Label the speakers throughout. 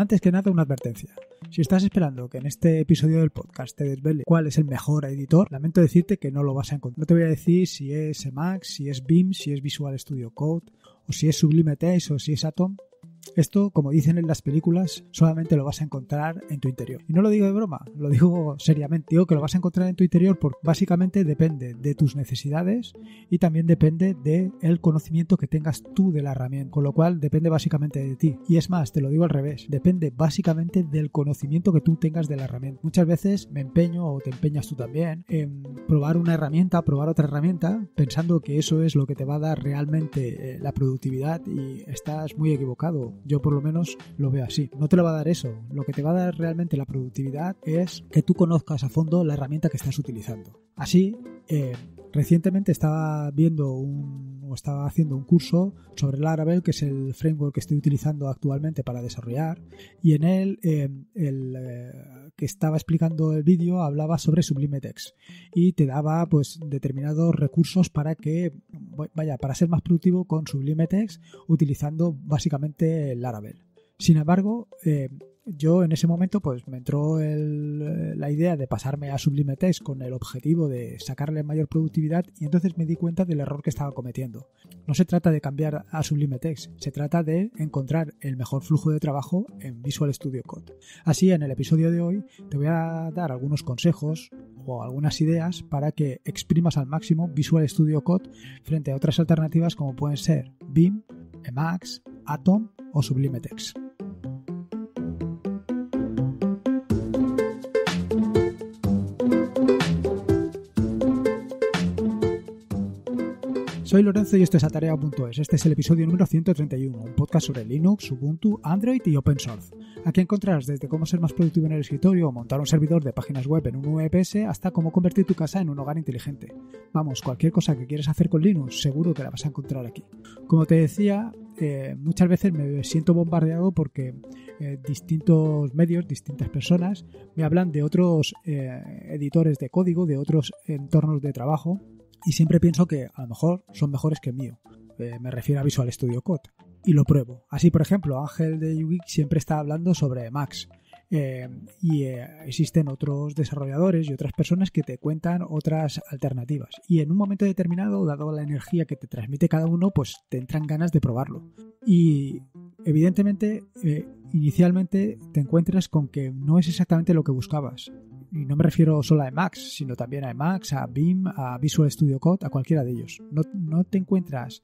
Speaker 1: Antes que nada, una advertencia. Si estás esperando que en este episodio del podcast te desvele cuál es el mejor editor, lamento decirte que no lo vas a encontrar. No te voy a decir si es Emacs, si es Beam, si es Visual Studio Code, o si es Sublime Text o si es Atom. Esto, como dicen en las películas, solamente lo vas a encontrar en tu interior. Y no lo digo de broma, lo digo seriamente. Digo que lo vas a encontrar en tu interior porque básicamente depende de tus necesidades y también depende del el conocimiento que tengas tú de la herramienta, con lo cual depende básicamente de ti. Y es más, te lo digo al revés, depende básicamente del conocimiento que tú tengas de la herramienta. Muchas veces me empeño o te empeñas tú también en probar una herramienta, probar otra herramienta, pensando que eso es lo que te va a dar realmente eh, la productividad y estás muy equivocado. Yo por lo menos lo veo así. No te lo va a dar eso. Lo que te va a dar realmente la productividad es que tú conozcas a fondo la herramienta que estás utilizando. Así eh, Recientemente estaba viendo un, estaba haciendo un curso sobre Laravel, que es el framework que estoy utilizando actualmente para desarrollar, y en él em, el eh, que estaba explicando el vídeo hablaba sobre Sublime y te daba pues determinados recursos para que vaya para ser más productivo con Sublime utilizando básicamente Laravel. Sin embargo, eh, yo en ese momento pues me entró eh, la idea de pasarme a Sublime Text con el objetivo de sacarle mayor productividad y entonces me di cuenta del error que estaba cometiendo. No se trata de cambiar a Sublime Text, se trata de encontrar el mejor flujo de trabajo en Visual Studio Code. Así, en el episodio de hoy te voy a dar algunos consejos o algunas ideas para que exprimas al máximo Visual Studio Code frente a otras alternativas como pueden ser BIM, Emacs, Atom o Soy Lorenzo y esto es Atarea.es. Este es el episodio número 131, un podcast sobre Linux, Ubuntu, Android y Open Source. Aquí encontrarás desde cómo ser más productivo en el escritorio o montar un servidor de páginas web en un VPS hasta cómo convertir tu casa en un hogar inteligente. Vamos, cualquier cosa que quieras hacer con Linux, seguro que la vas a encontrar aquí. Como te decía, eh, muchas veces me siento bombardeado porque eh, distintos medios, distintas personas me hablan de otros eh, editores de código, de otros entornos de trabajo y siempre pienso que a lo mejor son mejores que el mío. Eh, me refiero a Visual Studio Code. Y lo pruebo. Así, por ejemplo, Ángel de UIC siempre está hablando sobre Max. Eh, y eh, existen otros desarrolladores y otras personas que te cuentan otras alternativas. Y en un momento determinado, dado la energía que te transmite cada uno, pues te entran ganas de probarlo. Y evidentemente, inicialmente te encuentras con que no es exactamente lo que buscabas y no me refiero solo a Emacs, sino también a Emacs, a BIM, a Visual Studio Code, a cualquiera de ellos. No, no, te encuentras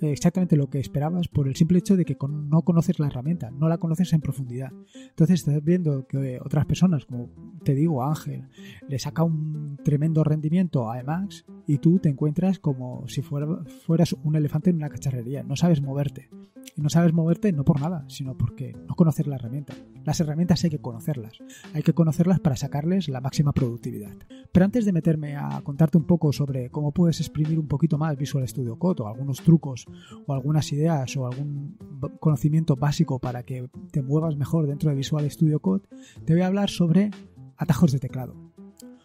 Speaker 1: eh, exactamente lo que esperabas por el simple hecho de que no conoces la herramienta, no la conoces en profundidad. Entonces estás viendo que eh, otras personas, como te digo, Ángel, le saca un tremendo rendimiento a Emacs y tú te encuentras como si fueras un elefante en una cacharrería, no sabes moverte. Y no sabes moverte no por nada, sino porque no conoces la herramienta. Las herramientas hay que conocerlas, hay que conocerlas para sacarles la máxima productividad. Pero antes de meterme a contarte un poco sobre cómo puedes exprimir un poquito más Visual Studio Code o algunos trucos o algunas ideas o algún conocimiento básico para que te muevas mejor dentro de Visual Studio Code, te voy a hablar sobre atajos de teclado.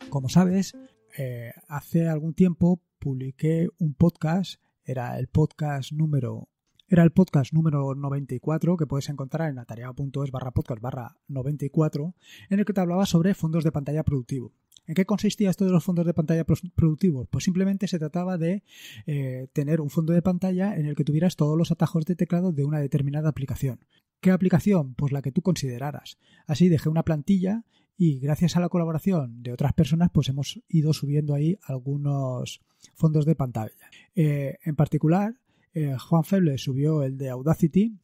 Speaker 1: Como sabes, eh, hace algún tiempo publiqué un podcast, era el podcast número era el podcast número 94 que puedes encontrar en atareado.es barra podcast barra 94 en el que te hablaba sobre fondos de pantalla productivo. ¿En qué consistía esto de los fondos de pantalla productivos? Pues simplemente se trataba de eh, tener un fondo de pantalla en el que tuvieras todos los atajos de teclado de una determinada aplicación. ¿Qué aplicación? Pues la que tú consideraras. Así dejé una plantilla y gracias a la colaboración de otras personas pues hemos ido subiendo ahí algunos fondos de pantalla. Eh, en particular eh, Juan Feble subió el de Audacity,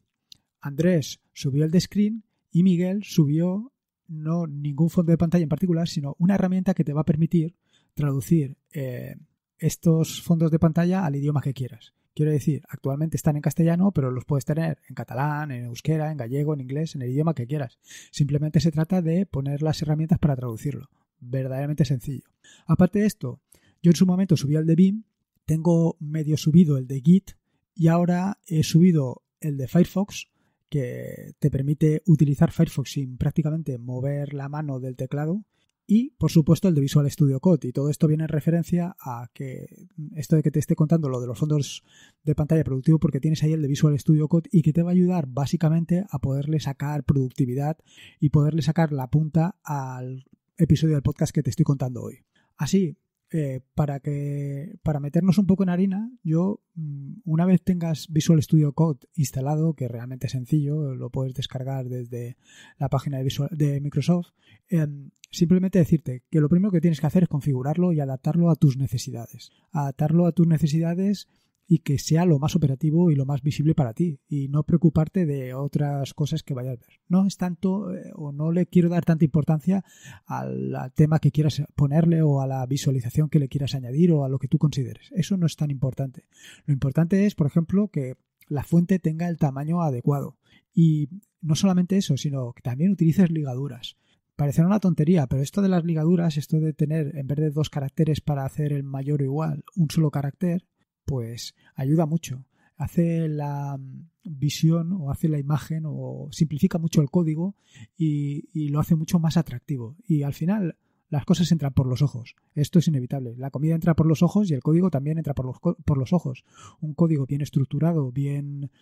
Speaker 1: Andrés subió el de Screen y Miguel subió no ningún fondo de pantalla en particular, sino una herramienta que te va a permitir traducir eh, estos fondos de pantalla al idioma que quieras. Quiero decir, actualmente están en castellano, pero los puedes tener en catalán, en euskera, en gallego, en inglés, en el idioma que quieras. Simplemente se trata de poner las herramientas para traducirlo. Verdaderamente sencillo. Aparte de esto, yo en su momento subí al de BIM, tengo medio subido el de Git, y ahora he subido el de Firefox que te permite utilizar Firefox sin prácticamente mover la mano del teclado y por supuesto el de Visual Studio Code y todo esto viene en referencia a que esto de que te esté contando lo de los fondos de pantalla productivo porque tienes ahí el de Visual Studio Code y que te va a ayudar básicamente a poderle sacar productividad y poderle sacar la punta al episodio del podcast que te estoy contando hoy. Así eh, para, que, para meternos un poco en harina, yo, mm, una vez tengas Visual Studio Code instalado, que realmente es sencillo, lo puedes descargar desde la página de, de Microsoft, em, simplemente decirte que lo primero que tienes que hacer es configurarlo y adaptarlo a tus necesidades. Adaptarlo a tus necesidades y que sea lo más operativo y lo más visible para ti y no preocuparte de otras cosas que vayas a ver. No es tanto eh, o no le quiero dar tanta importancia al, al, tema que quieras ponerle o a la visualización que le quieras añadir o a lo que tú consideres. Eso no es tan importante. Lo importante es, por ejemplo, que la fuente tenga el tamaño adecuado y no solamente eso, sino que también utilices ligaduras. Parecerá una tontería, pero esto de las ligaduras, esto de tener en vez de dos caracteres para hacer el mayor o igual, un solo carácter, pues ayuda mucho. Hace la mm, visión o hace la imagen o simplifica mucho el código y, lo hace mucho más atractivo. Y al final las cosas entran por los ojos. Esto es inevitable. La comida entra por los ojos y el código también entra por los, por los ojos. Un código bien estructurado, bien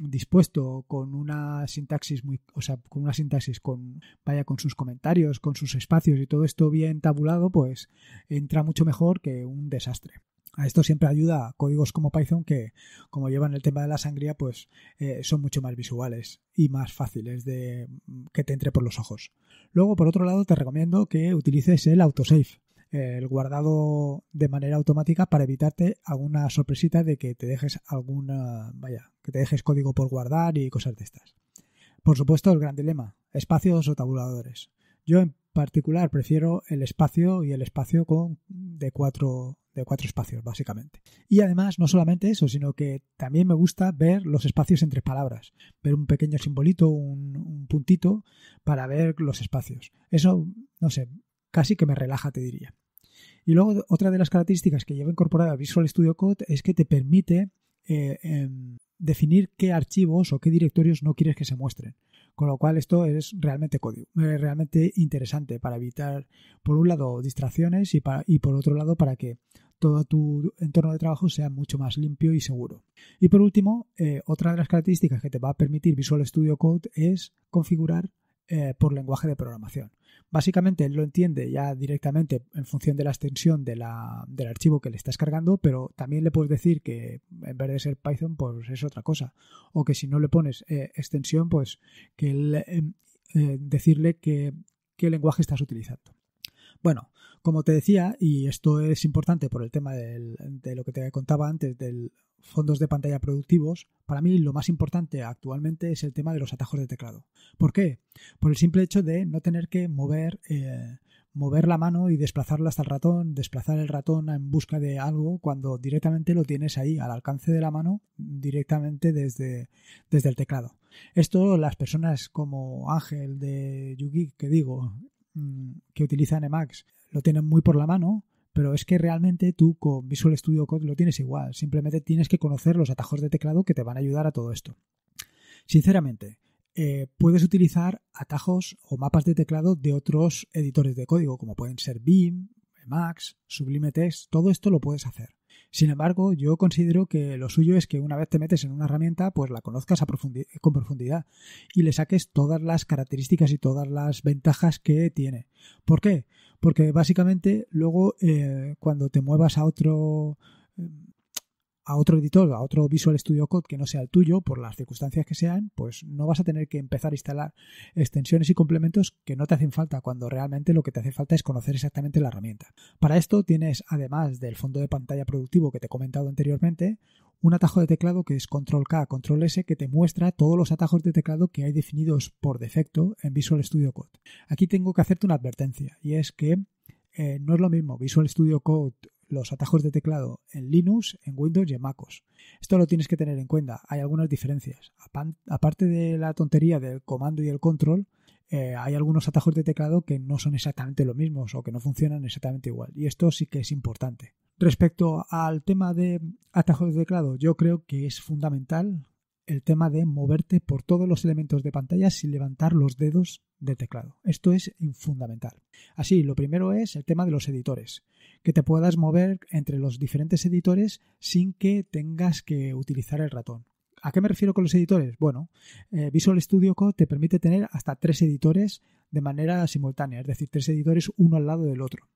Speaker 1: dispuesto, con una sintaxis muy, o sea, con una sintaxis con, vaya, con sus comentarios, con sus espacios y todo esto bien tabulado, pues entra mucho mejor que un desastre. A esto siempre ayuda códigos como Python que, como llevan el tema de la sangría, pues eh, son mucho más visuales y más fáciles de mm, que te entre por los ojos. Luego, por otro lado, te recomiendo que utilices el autosave, el guardado de manera automática para evitarte alguna sorpresita de que te dejes alguna, vaya, que te dejes código por guardar y cosas de estas. Por supuesto, el gran dilema, espacios o tabuladores. Yo particular prefiero el espacio y el espacio con de cuatro de cuatro espacios básicamente y además no solamente eso sino que también me gusta ver los espacios entre palabras ver un pequeño simbolito un, puntito para ver los espacios eso no sé casi que me relaja te diría y luego otra de las características que lleva incorporada Visual Studio Code es que te permite eh, em, definir qué archivos o qué directorios no quieres que se muestren. Con lo cual esto es realmente código, es eh, realmente interesante para evitar, por un lado, distracciones y, y por otro lado, para que todo tu entorno de trabajo sea mucho más limpio y seguro. Y por último, eh, otra de las características que te va a permitir Visual Studio Code es configurar eh, por lenguaje de programación. Básicamente él lo entiende ya directamente en función de la extensión del archivo que le estás cargando, pero también le puedes decir que en vez de ser Python, pues es otra cosa. O que si no le pones eh, extensión, pues que eh, decirle que, qué lenguaje estás utilizando. Bueno, como te decía, y esto es importante por el tema de lo que te contaba antes, de fondos de pantalla productivos, para mí lo más importante actualmente es el tema de los atajos de teclado. ¿Por qué? Por el simple hecho de no tener que mover, eh, mover la mano y desplazarla hasta el ratón, desplazar el ratón en busca de algo cuando directamente lo tienes ahí al alcance de la mano, directamente desde, desde el teclado. Esto las personas como Ángel de Yugi, que digo, mm, que utilizan Emacs, lo tienen muy por la mano, pero es que realmente tú con Visual Studio Code lo tienes igual, simplemente tienes que conocer los atajos de teclado que te van a ayudar a todo esto. Sinceramente, eh, puedes utilizar atajos o mapas de teclado de otros editores de código, como pueden ser Beam, Emacs, Sublime Text, todo esto lo puedes hacer. Sin embargo, yo considero que lo suyo es que una vez te metes en una herramienta, pues la conozcas con profundidad y le saques todas las características y todas las ventajas que tiene. ¿Por qué? Porque básicamente luego eh, cuando te muevas a otro em, a otro editor, a otro Visual Studio Code que no sea el tuyo, por las circunstancias que sean, pues no vas a tener que empezar a instalar extensiones y complementos que no te hacen falta cuando realmente lo que te hace falta es conocer exactamente la herramienta. Para esto tienes, además del fondo de pantalla productivo que te he comentado anteriormente, un atajo de teclado que es Control K, Control S, que te muestra todos los atajos de teclado que hay definidos por defecto en Visual Studio Code. Aquí tengo que hacerte una advertencia y es que eh, no es lo mismo Visual Studio Code los atajos de teclado en Linux, en Windows y en MacOS. Esto lo tienes que tener en cuenta. Hay algunas diferencias. Aparte de la tontería del comando y el control, eh, hay algunos atajos de teclado que no son exactamente los mismos o que no funcionan exactamente igual. Y esto sí que es importante. Respecto al tema de atajos de teclado, yo creo que es fundamental el tema de moverte por todos los elementos de pantalla sin levantar los dedos del teclado. Esto es fundamental. Así, lo primero es el tema de los editores, que te puedas mover entre los diferentes editores sin que tengas que utilizar el ratón. ¿A qué me refiero con los editores? Bueno, eh, Visual Studio Code te permite tener hasta tres editores de manera simultánea, es decir, tres editores uno al lado del otro.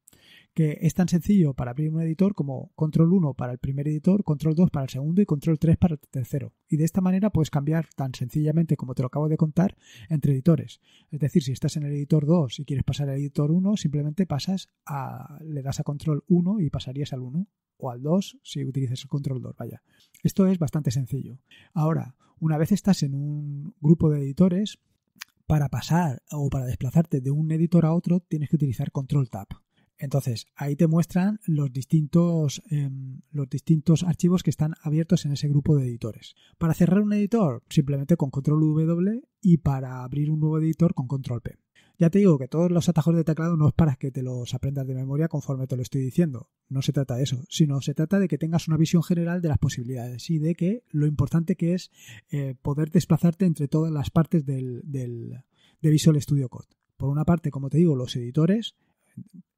Speaker 1: Que es tan sencillo para abrir un editor como control 1 para el primer editor, control 2 para el segundo y control 3 para el tercero. Y de esta manera puedes cambiar tan sencillamente como te lo acabo de contar entre editores. Es decir, si estás en el editor 2 y quieres pasar al editor 1, simplemente pasas a le das a control 1 y pasarías al 1 o al 2 si utilizas el control 2, vaya. Esto es bastante sencillo. Ahora, una vez estás en un grupo de editores, para pasar o para desplazarte de un editor a otro tienes que utilizar Control Tab. Entonces, ahí te muestran los distintos, em, los distintos archivos que están abiertos en ese grupo de editores. Para cerrar un editor, simplemente con control W y para abrir un nuevo editor con control P. Ya te digo que todos los atajos de teclado no es para que te los aprendas de memoria conforme te lo estoy diciendo, no se trata de eso, sino se trata de que tengas una visión general de las posibilidades y de que lo importante que es eh, poder desplazarte entre todas las partes de Visual Studio Code. Por una parte, como te digo, los editores,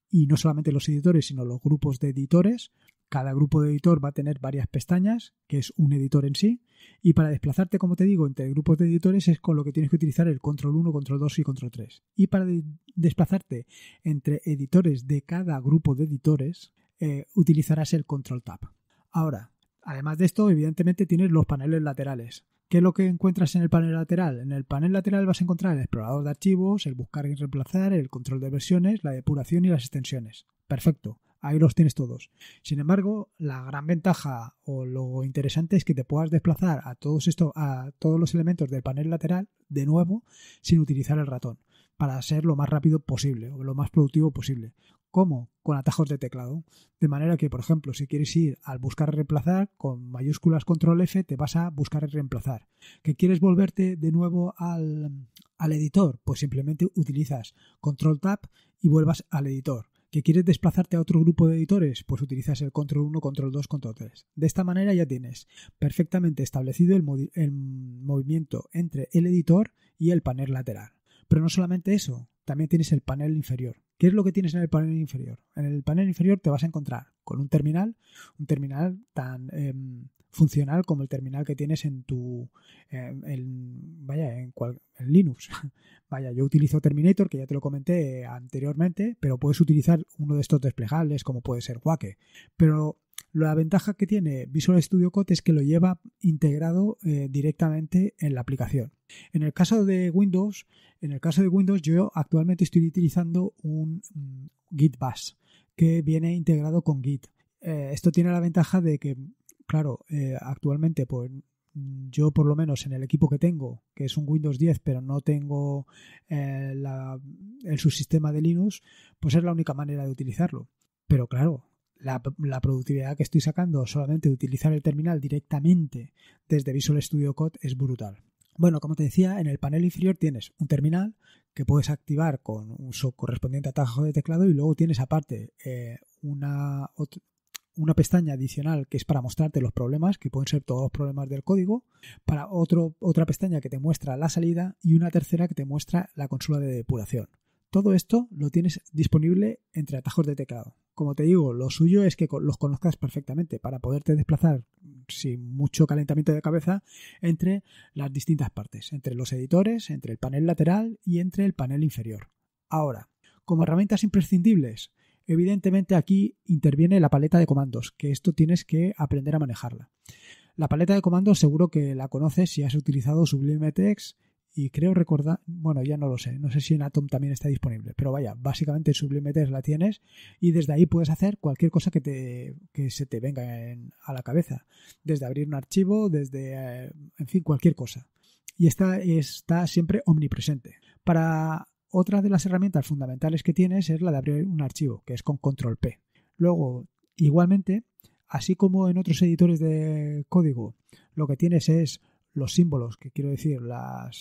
Speaker 1: y no solamente los editores, sino los grupos de editores, cada grupo de editor va a tener varias pestañas, que es un editor en sí, y para desplazarte, como te digo, entre grupos de editores es con lo que tienes que utilizar el control 1, control 2 y control 3. Y para desplazarte entre editores de cada grupo de editores, eh, utilizarás el control tab. Ahora, además de esto, evidentemente tienes los paneles laterales. ¿Qué es lo que encuentras en el panel lateral? En el panel lateral vas a encontrar el explorador de archivos, el buscar y reemplazar, el control de versiones, la depuración y las extensiones. Perfecto ahí los tienes todos. Sin embargo, la gran ventaja o lo interesante es que te puedas desplazar a todos, esto, a todos los elementos del panel lateral de nuevo sin utilizar el ratón para ser lo más rápido posible o lo más productivo posible. ¿Cómo? Con atajos de teclado. De manera que, por ejemplo, si quieres ir al buscar reemplazar, con mayúsculas control F te vas a buscar reemplazar. ¿Que quieres volverte de nuevo al, al editor? Pues simplemente utilizas control tab y vuelvas al editor. ¿Que quieres desplazarte a otro grupo de editores? Pues utilizas el control 1, control 2, control 3. De esta manera ya tienes perfectamente establecido el, movimiento entre el editor y el panel lateral. Pero no solamente eso, también tienes el panel inferior. ¿Qué es lo que tienes en el panel inferior? En el panel inferior te vas a encontrar con un terminal, un terminal tan em, funcional como el terminal que tienes en tu, em, en, vaya, en Linux. Vaya, yo utilizo Terminator, que ya te lo comenté anteriormente, pero puedes utilizar uno de estos desplegables, como puede ser Wake. Pero la ventaja que tiene Visual Studio Code es que lo lleva integrado eh, directamente en la aplicación. En el caso de Windows, en el caso de Windows, yo actualmente estoy utilizando un mm, Git Bash que viene integrado con Git. Eh, esto tiene la ventaja de que, claro, eh, actualmente pues Mm, yo por lo menos en el equipo que tengo, que es un Windows 10, pero no tengo eh, el subsistema de Linux, pues es la única manera de utilizarlo. Pero claro, la, productividad que estoy sacando solamente de utilizar el terminal directamente desde Visual Studio Code es brutal. Bueno, como te decía, en el panel inferior tienes un terminal que puedes activar con su correspondiente atajo de teclado y luego tienes aparte eh, una una, una pestaña adicional que es para mostrarte los problemas, que pueden ser todos los problemas del código, para otro, otra pestaña que te muestra la salida y una tercera que te muestra la consola de depuración. Todo esto lo tienes disponible entre atajos de teclado. Como te digo, lo suyo es que los conozcas perfectamente para poderte desplazar sin mucho calentamiento de cabeza entre las distintas partes, entre los editores, entre el panel lateral y entre el panel inferior. Ahora, como herramientas imprescindibles, Evidentemente aquí interviene la paleta de comandos, que esto tienes que aprender a manejarla. La paleta de comandos seguro que la conoces si has utilizado Sublime Text y creo recordar, bueno, ya no lo sé, no sé si en Atom también está disponible, pero vaya, básicamente Sublime Text la tienes y desde ahí puedes hacer cualquier cosa que, te, se te venga a la cabeza, desde abrir un archivo, desde, eh, en fin, cualquier cosa. Y está siempre omnipresente. Para otra de las herramientas fundamentales que tienes es la de abrir un archivo, que es con control P. Luego, igualmente, así como en otros editores de código, lo que tienes es los símbolos, que quiero decir, las,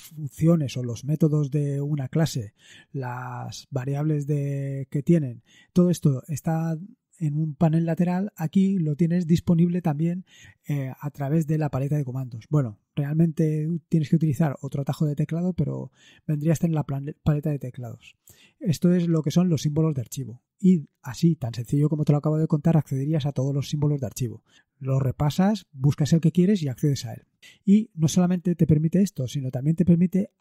Speaker 1: funciones o los métodos de una clase, las variables de, que tienen, todo esto está en un panel lateral, aquí lo tienes disponible también eh, a través de la paleta de comandos. Bueno, realmente tienes que utilizar otro atajo de teclado, pero vendría a estar en la paleta de teclados. Esto es lo que son los símbolos de archivo. Y así, tan sencillo como te lo acabo de contar, accederías a todos los símbolos de archivo. Lo repasas, buscas el que quieres y accedes a él. Y no solamente te permite esto, sino también te permite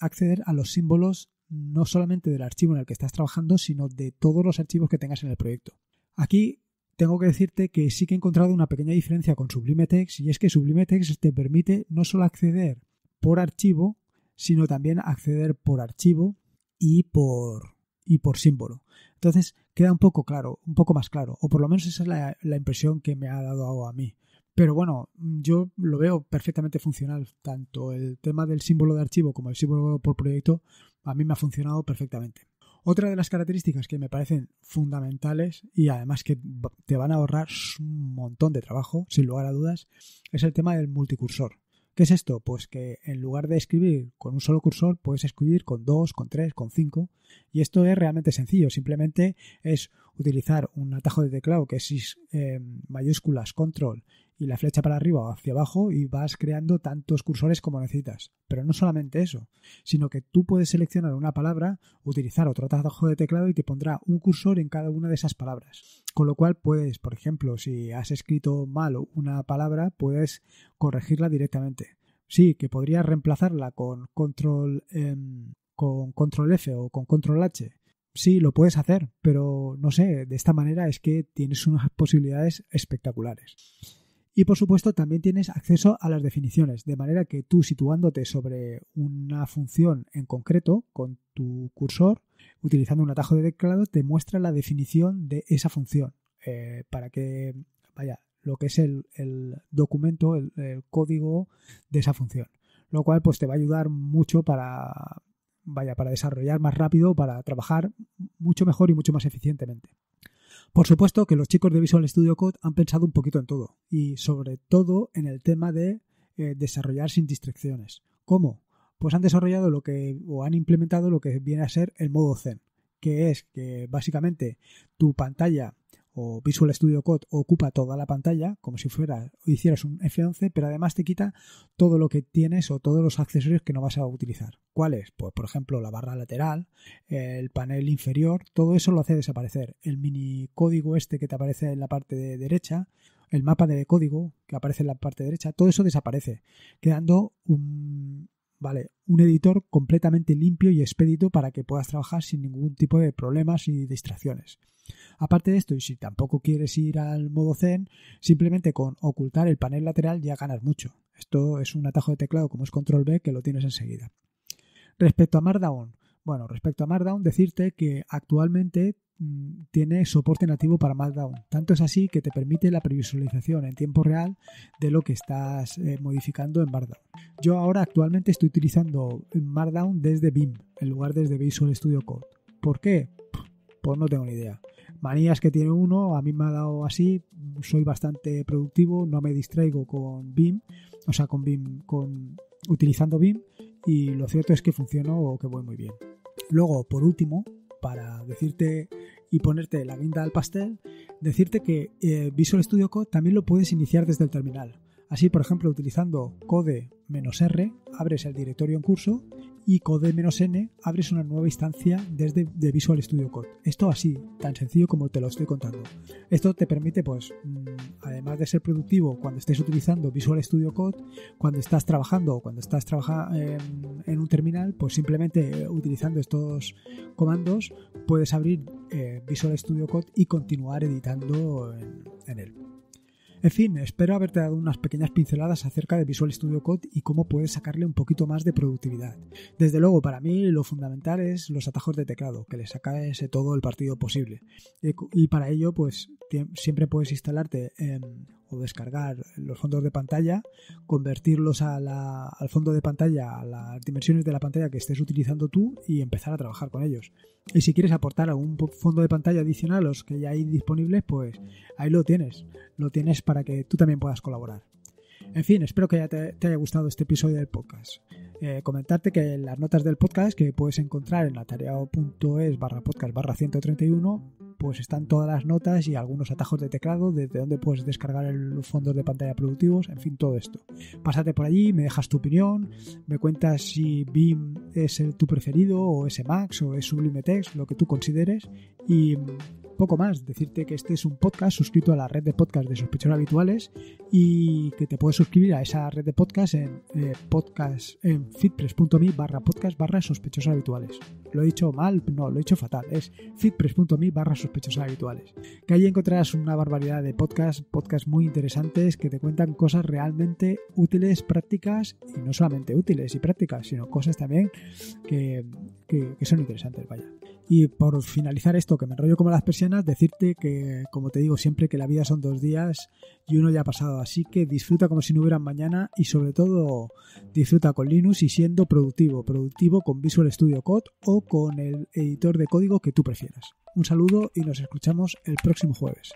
Speaker 1: acceder a los símbolos no solamente del archivo en el que estás trabajando, sino de todos los archivos que tengas en el proyecto. Aquí tengo que decirte que sí que he encontrado una pequeña diferencia con Sublime Text y es que Sublime Text te permite no solo acceder por archivo, sino también acceder por archivo y por, y por símbolo. Entonces queda un poco claro, un poco más claro, o por lo menos esa es la, la impresión que me ha dado a mí. Pero bueno, yo lo veo perfectamente funcional, tanto el tema del símbolo de archivo como el símbolo por proyecto, a mí me ha funcionado perfectamente. Otra de las características que me parecen fundamentales y además que te van a ahorrar un montón de trabajo, sin lugar a dudas, es el tema del multicursor. ¿Qué es esto? Pues que en lugar de escribir con un solo cursor, puedes escribir con dos, con tres, con cinco. Y esto es realmente sencillo. Simplemente es utilizar un atajo de teclado que es em, mayúsculas, control y la flecha para arriba o hacia abajo y vas creando tantos cursores como necesitas. Pero no solamente eso, sino que tú puedes seleccionar una palabra, utilizar otro atajo de teclado y te pondrá un cursor en cada una de esas palabras. Con lo cual puedes, por ejemplo, si has escrito mal una palabra, puedes corregirla directamente. Sí, que podrías reemplazarla con control, em, con control F o con control H sí, lo puedes hacer, pero no sé, de esta manera es que tienes unas posibilidades espectaculares. Y por supuesto también tienes acceso a las definiciones, de manera que tú situándote sobre una función en concreto con tu cursor, utilizando un atajo de teclado, te muestra la definición de esa función. Eh, para que, vaya, lo que es el, documento, el, el, código de esa función. Lo cual pues te va a ayudar mucho para vaya, para desarrollar más rápido, para trabajar mucho mejor y mucho más eficientemente. Por supuesto que los chicos de Visual Studio Code han pensado un poquito en todo y sobre todo en el tema de eh, desarrollar sin distracciones. ¿Cómo? Pues han desarrollado lo que o han implementado lo que viene a ser el modo Zen, que es que básicamente tu pantalla o Visual Studio Code ocupa toda la pantalla, como si fuera, hicieras un F11, pero además te quita todo lo que tienes o todos los accesorios que no vas a utilizar. ¿Cuáles? Pues por ejemplo la barra lateral, el panel inferior, todo eso lo hace desaparecer. El mini código este que te aparece en la parte de derecha, el mapa de código que aparece en la parte derecha, todo eso desaparece, quedando un, Vale, un editor completamente limpio y expedito para que puedas trabajar sin ningún tipo de problemas y distracciones. Aparte de esto, y si tampoco quieres ir al modo Zen, simplemente con ocultar el panel lateral ya ganas mucho. Esto es un atajo de teclado como es Control B que lo tienes enseguida. Respecto a Markdown, bueno, respecto a Markdown, decirte que actualmente mm, tiene soporte nativo para Markdown. Tanto es así que te permite la previsualización en tiempo real de lo que estás eh, modificando en Markdown. Yo ahora actualmente estoy utilizando Markdown desde BIM en lugar desde Visual Studio Code. ¿Por qué? Pues no tengo ni idea. Manías que tiene uno, a mí me ha dado así, soy bastante productivo, no me distraigo con BIM, o sea, con BIM, con utilizando BIM y lo cierto es que funciona o que voy muy bien. Luego, por último, para decirte y ponerte la guinda al pastel, decirte que eh, Visual Studio Code también lo puedes iniciar desde el terminal. Así, por ejemplo, utilizando code-r, abres el directorio en curso y code "-n", abres una nueva instancia desde Visual Studio Code. Esto así, tan sencillo como te lo estoy contando. Esto te permite, pues, mm, además de ser productivo cuando estés utilizando Visual Studio Code, cuando estás trabajando o cuando estás trabajando em, en un terminal, pues simplemente eh, utilizando estos comandos puedes abrir eh, Visual Studio Code y continuar editando en él. En fin, espero haberte dado unas pequeñas pinceladas acerca de Visual Studio Code y cómo puedes sacarle un poquito más de productividad. Desde luego, para mí lo fundamental es los atajos de teclado, que le ese todo el partido posible. Y para ello, pues siempre puedes instalarte en descargar los fondos de pantalla, convertirlos al fondo de pantalla, a las dimensiones de la pantalla que estés utilizando tú y empezar a trabajar con ellos. Y si quieres aportar algún fondo de pantalla adicional, los que ya hay disponibles, pues ahí lo tienes. Lo tienes para que tú también puedas colaborar. En fin, espero que ya te, haya gustado este episodio del podcast. Eh, comentarte que las notas del podcast que puedes encontrar en atareado.es barra podcast barra 131, pues están todas las notas y algunos atajos de teclado, desde donde puedes descargar los fondos de pantalla productivos, en fin, todo esto. Pásate por allí, me dejas tu opinión, me cuentas si BIM es el, tu preferido, o S Max, o es Sublime Text, lo que tú consideres, y poco más. Decirte que este es un podcast suscrito a la red de podcast de sospechosos habituales y que te puedes suscribir a esa red de podcast en eh, podcast en fitpress.me barra podcast barra sospechosos habituales. Lo he dicho mal, no, lo he dicho fatal. Es fitpress.me barra sospechosos habituales. Que ahí encontrarás una barbaridad de podcasts, podcasts muy interesantes que te cuentan cosas realmente útiles, prácticas y no solamente útiles y prácticas, sino cosas también que, que, son interesantes, vaya. Y por finalizar esto, que me enrollo como las persianas, Decirte que, como te digo siempre, que la vida son dos días y uno ya ha pasado. Así que disfruta como si no hubiera mañana y sobre todo disfruta con Linux y siendo productivo. Productivo con Visual Studio Code o con el editor de código que tú prefieras. Un saludo y nos escuchamos el próximo jueves.